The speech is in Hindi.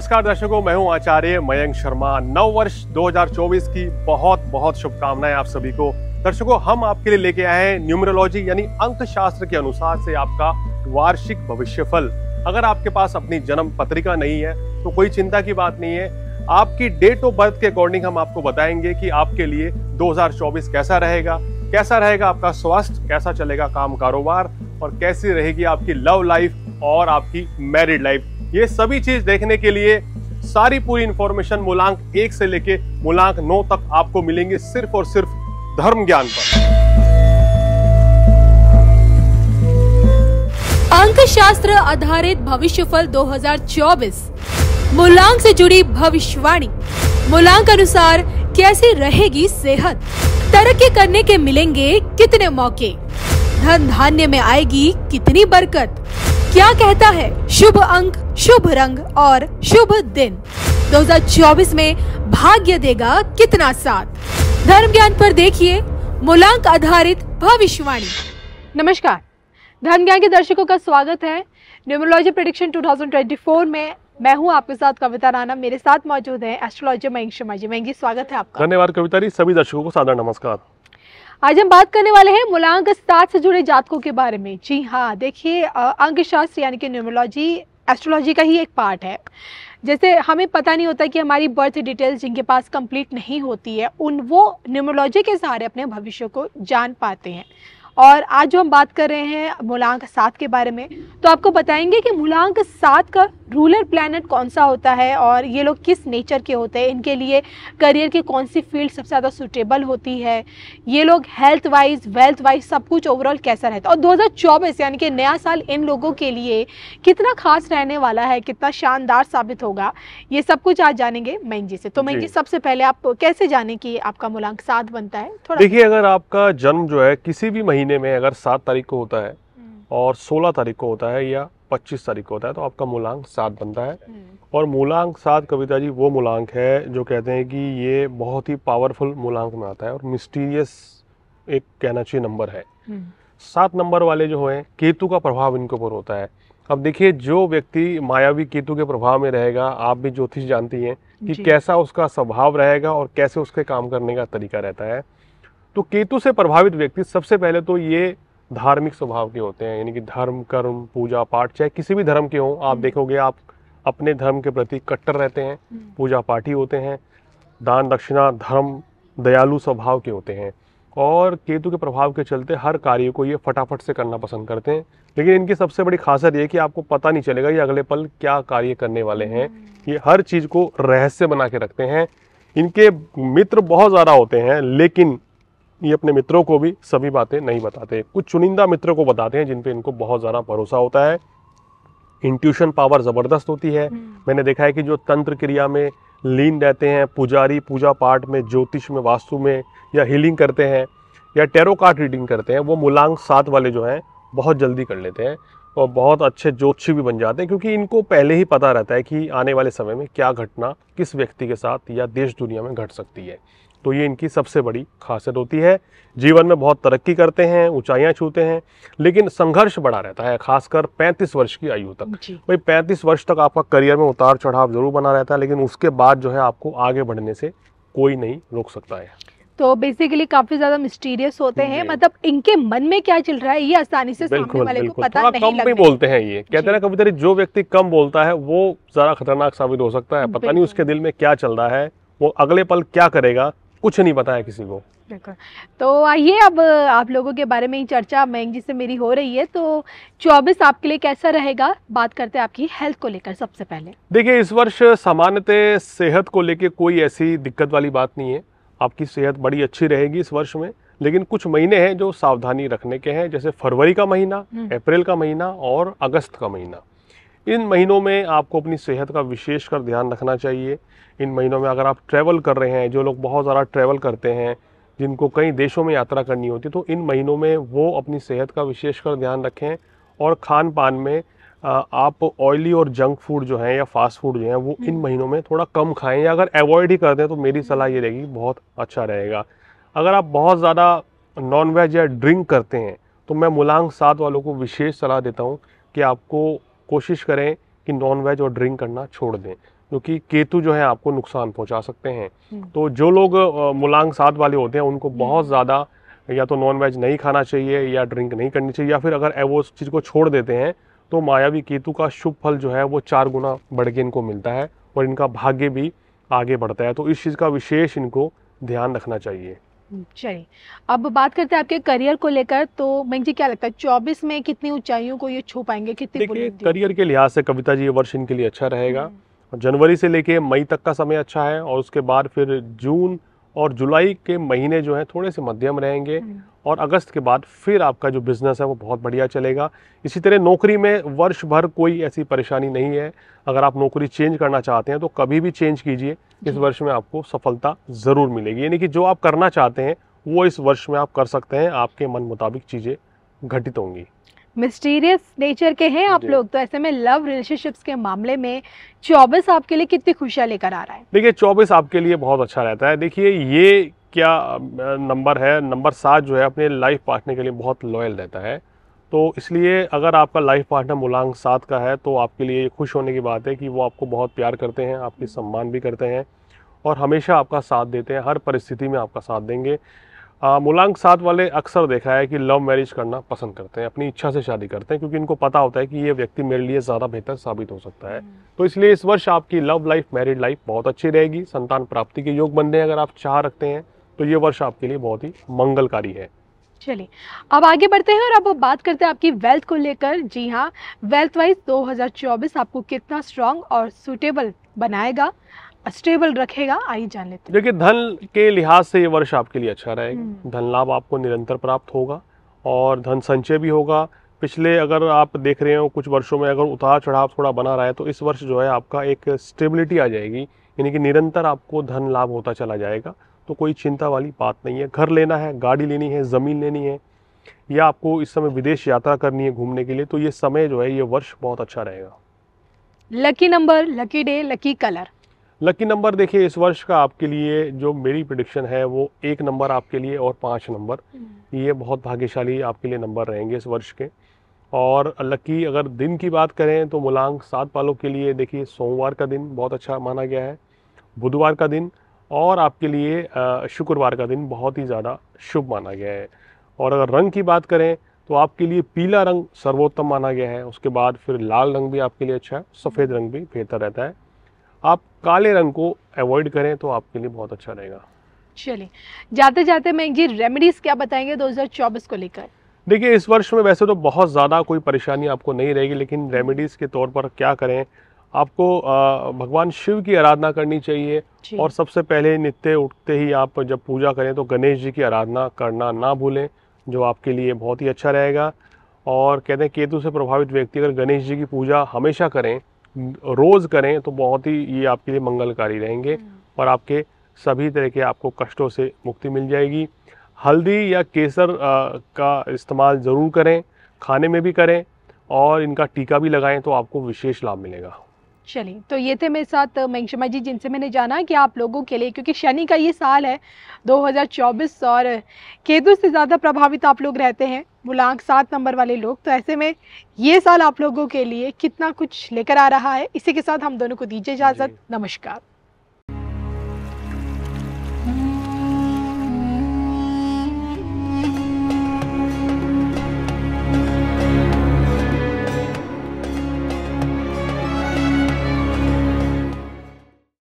नमस्कार दर्शकों मैं हूं आचार्य मयंक शर्मा नव वर्ष 2024 की बहुत बहुत शुभकामनाएं आप सभी को दर्शकों हम आपके लिए लेके आए हैं न्यूमरोलॉजी यानी अंक शास्त्र के अनुसार से आपका वार्षिक भविष्यफल अगर आपके पास अपनी जन्म पत्रिका नहीं है तो कोई चिंता की बात नहीं है आपकी डेट ऑफ बर्थ के अकॉर्डिंग हम आपको बताएंगे कि आपके लिए 2024 कैसा रहेगा कैसा रहेगा आपका स्वास्थ्य कैसा चलेगा काम कारोबार और कैसी रहेगी आपकी लव लाइफ और आपकी मैरिड लाइफ ये सभी चीज देखने के लिए सारी पूरी इंफॉर्मेशन मूलांक एक से लेके मूलांक नौ तक आपको मिलेंगे सिर्फ और सिर्फ धर्म ज्ञान पर अंक शास्त्र आधारित भविष्यफल 2024 मूलांक से जुड़ी भविष्यवाणी मूलांक अनुसार कैसी रहेगी सेहत तरक्की करने के मिलेंगे कितने मौके धन धान्य में आएगी कितनी बरकत क्या कहता है शुभ अंक शुभ रंग और शुभ दिन 2024 में भाग्य देगा कितना साथ धर्म ज्ञान पर देखिए मूलांक आधारित भविष्यवाणी नमस्कार धर्म ज्ञान के दर्शकों का स्वागत है न्यूमरोलॉजी प्रिडिक्शन 2024 में मैं हूं आपके साथ कविता राणा मेरे साथ मौजूद है एस्ट्रोलॉजी मयंक शर्मा जी मयंक जी स्वागत है आपका धन्यवाद कविता जी सभी दर्शकों को सादर नमस्कार आज हम बात करने वाले हैं मूलांक सात से जुड़े जातकों के बारे में जी हाँ देखिए अंक शास्त्र यानी कि न्यूमोलॉजी एस्ट्रोलॉजी का ही एक पार्ट है जैसे हमें पता नहीं होता कि हमारी बर्थ डिटेल्स जिनके पास कंप्लीट नहीं होती है उन वो न्यूमोलॉजी के सहारे अपने भविष्य को जान पाते हैं और आज जो हम बात कर रहे हैं मूलांक सात के बारे में तो आपको बताएंगे कि मूलांक सात का रूलर प्लानट कौन सा होता है और ये लोग किस नेचर के होते हैं इनके लिए करियर की कौन सी फील्ड सबसे ज़्यादा सुटेबल होती है ये लोग हेल्थ वाइज वेल्थ वाइज सब कुछ ओवरऑल कैसा रहता है और 2024 यानी कि नया साल इन लोगों के लिए कितना खास रहने वाला है कितना शानदार साबित होगा ये सब कुछ आज जानेंगे मैं जी से तो मैं जी सबसे पहले आप कैसे जाने की आपका मूलांक सात बनता है थोड़ा देखिए अगर आपका जन्म जो है किसी भी महीने में अगर सात तारीख को होता है हम्म। और सोलह तारीख को होता है या पच्चीस तारीख को होता है तो आपका मूलांक सात बनता है हम्म। और मूलांक सात कविता जी वो मूलांक है जो कहते हैं कि ये बहुत ही पावरफुल मूलांक में आता है और मिस्टीरियस एक कहना चाहिए नंबर है हम्म। सात नंबर वाले जो हैं केतु का प्रभाव इनके ऊपर होता है अब देखिए जो व्यक्ति मायावी केतु के प्रभाव में रहेगा आप भी ज्योतिष जानती हैं कि कैसा उसका स्वभाव रहेगा और कैसे उसके काम करने का तरीका रहता है तो केतु से प्रभावित व्यक्ति सबसे पहले तो ये धार्मिक स्वभाव के होते हैं यानी कि धर्म कर्म पूजा पाठ चाहे किसी भी धर्म के हों आप हम्म। देखोगे आप अपने धर्म के प्रति कट्टर रहते हैं हम्म। पूजा पाठ ही होते हैं दान दक्षिणा धर्म दयालु स्वभाव के होते हैं और केतु के प्रभाव के चलते हर कार्य को ये फटाफट से करना पसंद करते हैं लेकिन इनकी सबसे बड़ी खासियत ये कि आपको पता नहीं चलेगा ये अगले पल क्या कार्य करने वाले हैं हम्म। ये हर चीज़ को रहस्य बना के रखते हैं इनके मित्र बहुत ज़्यादा होते हैं लेकिन ये अपने मित्रों को भी सभी बातें नहीं बताते कुछ चुनिंदा मित्रों को बताते हैं जिन पे इनको बहुत ज़्यादा भरोसा होता है इंट्यूशन पावर ज़बरदस्त होती है हम्म। मैंने देखा है कि जो तंत्र क्रिया में लीन रहते हैं पुजारी पूजा पाठ में ज्योतिष में वास्तु में या हीलिंग करते हैं या टेरो कार्ड रीडिंग करते हैं वो मूलांक सात वाले जो हैं बहुत जल्दी कर लेते हैं और बहुत अच्छे ज्योतिषी भी बन जाते हैं क्योंकि इनको पहले ही पता रहता है कि आने वाले समय में क्या घटना किस व्यक्ति के साथ या देश दुनिया में घट सकती है तो ये इनकी सबसे बड़ी खासियत होती है जीवन में बहुत तरक्की करते हैं ऊंचाइयां छूते हैं लेकिन संघर्ष बड़ा रहता है खासकर 35 वर्ष की आयु तक भाई 35 वर्ष तक आपका करियर में उतार चढ़ाव जरूर बना रहता है लेकिन उसके बाद जो है आपको आगे बढ़ने से कोई नहीं रोक सकता है तो बेसिकली काफी ज्यादा मिस्टीरियस होते हैं मतलब इनके मन में क्या चल रहा है ये आसानी से सामने वाले को पता नहीं कम भी बोलते हैं ये कहते हैं कभी तरी जो व्यक्ति कम बोलता है वो ज्यादा खतरनाक साबित हो सकता है पता नहीं उसके दिल में क्या चल रहा है वो अगले पल क्या करेगा कुछ नहीं बताया किसी को तो आइए अब आप लोगों के बारे में ही चर्चा मैंग जी से मेरी हो रही है तो 24 आपके लिए कैसा रहेगा बात करते हैं आपकी हेल्थ को लेकर सबसे पहले देखिए इस वर्ष सामान्यतः सेहत को लेकर कोई ऐसी दिक्कत वाली बात नहीं है आपकी सेहत बड़ी अच्छी रहेगी इस वर्ष में लेकिन कुछ महीने हैं जो सावधानी रखने के हैं जैसे फरवरी का महीना हम्म। अप्रैल का महीना और अगस्त का महीना इन महीनों में आपको अपनी सेहत का विशेष कर ध्यान रखना चाहिए इन महीनों में अगर आप ट्रैवल कर रहे हैं जो लोग बहुत ज़्यादा ट्रैवल करते हैं जिनको कई देशों में यात्रा करनी होती है तो इन महीनों में वो अपनी सेहत का विशेष कर ध्यान रखें और खान पान में आप ऑयली और जंक फूड जो हैं या फास्ट फूड जो हैं वो इन हम्म। महीनों में थोड़ा कम खाएं या अगर अवॉइड ही कर दें तो मेरी सलाह ये रहेगी बहुत अच्छा रहेगा अगर आप बहुत ज़्यादा नॉन वेज या ड्रिंक करते हैं तो मैं मुलांग साथ वालों को विशेष सलाह देता हूँ कि आपको कोशिश करें कि नॉन वेज और ड्रिंक करना छोड़ दें क्योंकि केतु जो है आपको नुकसान पहुंचा सकते हैं हम्म। तो जो लोग मुलांग साथ वाले होते हैं उनको हम्म। बहुत ज़्यादा या तो नॉन वेज नहीं खाना चाहिए या ड्रिंक नहीं करनी चाहिए या फिर अगर वो उस चीज़ को छोड़ देते हैं तो मायावी केतु का शुभ फल जो है वो चार गुना बढ़ के इनको मिलता है और इनका भाग्य भी आगे बढ़ता है तो इस चीज़ का विशेष इनको ध्यान रखना चाहिए चलिए अब बात करते हैं आपके करियर को लेकर तो मैं जी क्या लगता है चौबीस में कितनी ऊंचाइयों को ये छू पाएंगे कितनी करियर के लिहाज से कविता जी ये वर्ष इनके लिए अच्छा रहेगा हम्म। जनवरी से लेके मई तक का समय अच्छा है और उसके बाद फिर जून और जुलाई के महीने जो है थोड़े से मध्यम रहेंगे हम्म। और अगस्त के बाद फिर आपका जो बिज़नेस है वो बहुत बढ़िया चलेगा इसी तरह नौकरी में वर्ष भर कोई ऐसी परेशानी नहीं है अगर आप नौकरी चेंज करना चाहते हैं तो कभी भी चेंज कीजिए इस वर्ष में आपको सफलता ज़रूर मिलेगी यानी कि जो आप करना चाहते हैं वो इस वर्ष में आप कर सकते हैं आपके मन मुताबिक चीज़ें घटित होंगी मिस्टीरियस नेचर के हैं आप लोग तो ऐसे में लव रिलेशनशिप्स के मामले में चौबीस आपके लिए कितनी खुशियाँ लेकर आ रहा है देखिए चौबीस आपके लिए बहुत अच्छा रहता है देखिए ये क्या नंबर है नंबर सात जो है अपने लाइफ पार्टनर के लिए बहुत लॉयल रहता है तो इसलिए अगर आपका लाइफ पार्टनर मूलांक सात का है तो आपके लिए खुश होने की बात है कि वो आपको बहुत प्यार करते हैं आपकी सम्मान भी करते हैं और हमेशा आपका साथ देते हैं हर परिस्थिति में आपका साथ देंगे मूलांक सात वाले अक्सर देखा है कि लव मैरिज करना पसंद करते हैं अपनी इच्छा से शादी करते हैं क्योंकि इनको पता होता है कि ये व्यक्ति मेरे लिए ज़्यादा बेहतर साबित हो सकता है हम्म। तो इसलिए इस वर्ष आपकी लव लाइफ मैरिड लाइफ बहुत अच्छी रहेगी संतान प्राप्ति के योग बन रहे हैं अगर आप चाह रखते हैं तो ये वर्ष आपके लिए बहुत ही मंगलकारी है चलिए अब आगे बढ़ते हैं और अब बात करते हैं आपकी वेल्थ को लेकर जी हाँ वेल्थ वाइज 2024 आपको कितना स्ट्रांग और सुटेबल बनाएगा स्टेबल रखेगा आइए जान लेते देखिए धन के लिहाज से ये वर्ष आपके लिए अच्छा रहेगा हम्म। धन लाभ आपको निरंतर प्राप्त होगा और धन संचय भी होगा पिछले अगर आप देख रहे हो कुछ वर्षों में अगर उतार चढ़ाव थोड़ा बना रहा है तो इस वर्ष जो है आपका एक स्टेबिलिटी आ जाएगी यानी कि निरंतर आपको धन लाभ होता चला जाएगा तो कोई चिंता वाली बात नहीं है घर लेना है गाड़ी लेनी है ज़मीन लेनी है या आपको इस समय विदेश यात्रा करनी है घूमने के लिए तो ये समय जो है ये वर्ष बहुत अच्छा रहेगा lucky number lucky day lucky colour lucky number देखिए इस वर्ष का आपके लिए जो मेरी प्रडिक्शन है वो एक नंबर आपके लिए और पाँच नंबर hmm. ये बहुत भाग्यशाली आपके लिए नंबर रहेंगे इस वर्ष के और लकी अगर दिन की बात करें तो मूलांक सात पालों के लिए देखिए सोमवार का दिन बहुत अच्छा माना गया है बुधवार का दिन और आपके लिए शुक्रवार का दिन बहुत ही ज़्यादा शुभ माना गया है और अगर रंग की बात करें तो आपके लिए पीला रंग सर्वोत्तम माना गया है उसके बाद फिर लाल रंग भी आपके लिए अच्छा है सफ़ेद रंग भी बेहतर रहता है आप काले रंग को अवॉइड करें तो आपके लिए बहुत अच्छा रहेगा चलिए जाते जाते मैं ये रेमेडीज क्या बताएंगे 2024 को लेकर देखिए इस वर्ष में वैसे तो बहुत ज़्यादा कोई परेशानी आपको नहीं रहेगी लेकिन रेमेडीज़ के तौर पर क्या करें आपको भगवान शिव की आराधना करनी चाहिए और सबसे पहले नित्य उठते ही आप जब पूजा करें तो गणेश जी की आराधना करना ना भूलें जो आपके लिए बहुत ही अच्छा रहेगा और कहते हैं केतु से प्रभावित व्यक्ति अगर गणेश जी की पूजा हमेशा करें रोज़ करें तो बहुत ही ये आपके लिए मंगलकारी रहेंगे हम्म। और आपके सभी तरह के आपको कष्टों से मुक्ति मिल जाएगी हल्दी या केसर का इस्तेमाल ज़रूर करें खाने में भी करें और इनका टीका भी लगाएं तो आपको विशेष लाभ मिलेगा चलिए तो ये थे मेरे साथ मैंगशमा जी जिनसे मैंने जाना कि आप लोगों के लिए क्योंकि शनि का ये साल है 2024 और केतु से ज़्यादा प्रभावित आप लोग रहते हैं बुलांक सात नंबर वाले लोग तो ऐसे में ये साल आप लोगों के लिए कितना कुछ लेकर आ रहा है इसी के साथ हम दोनों को दीजिए इजाज़त नमस्कार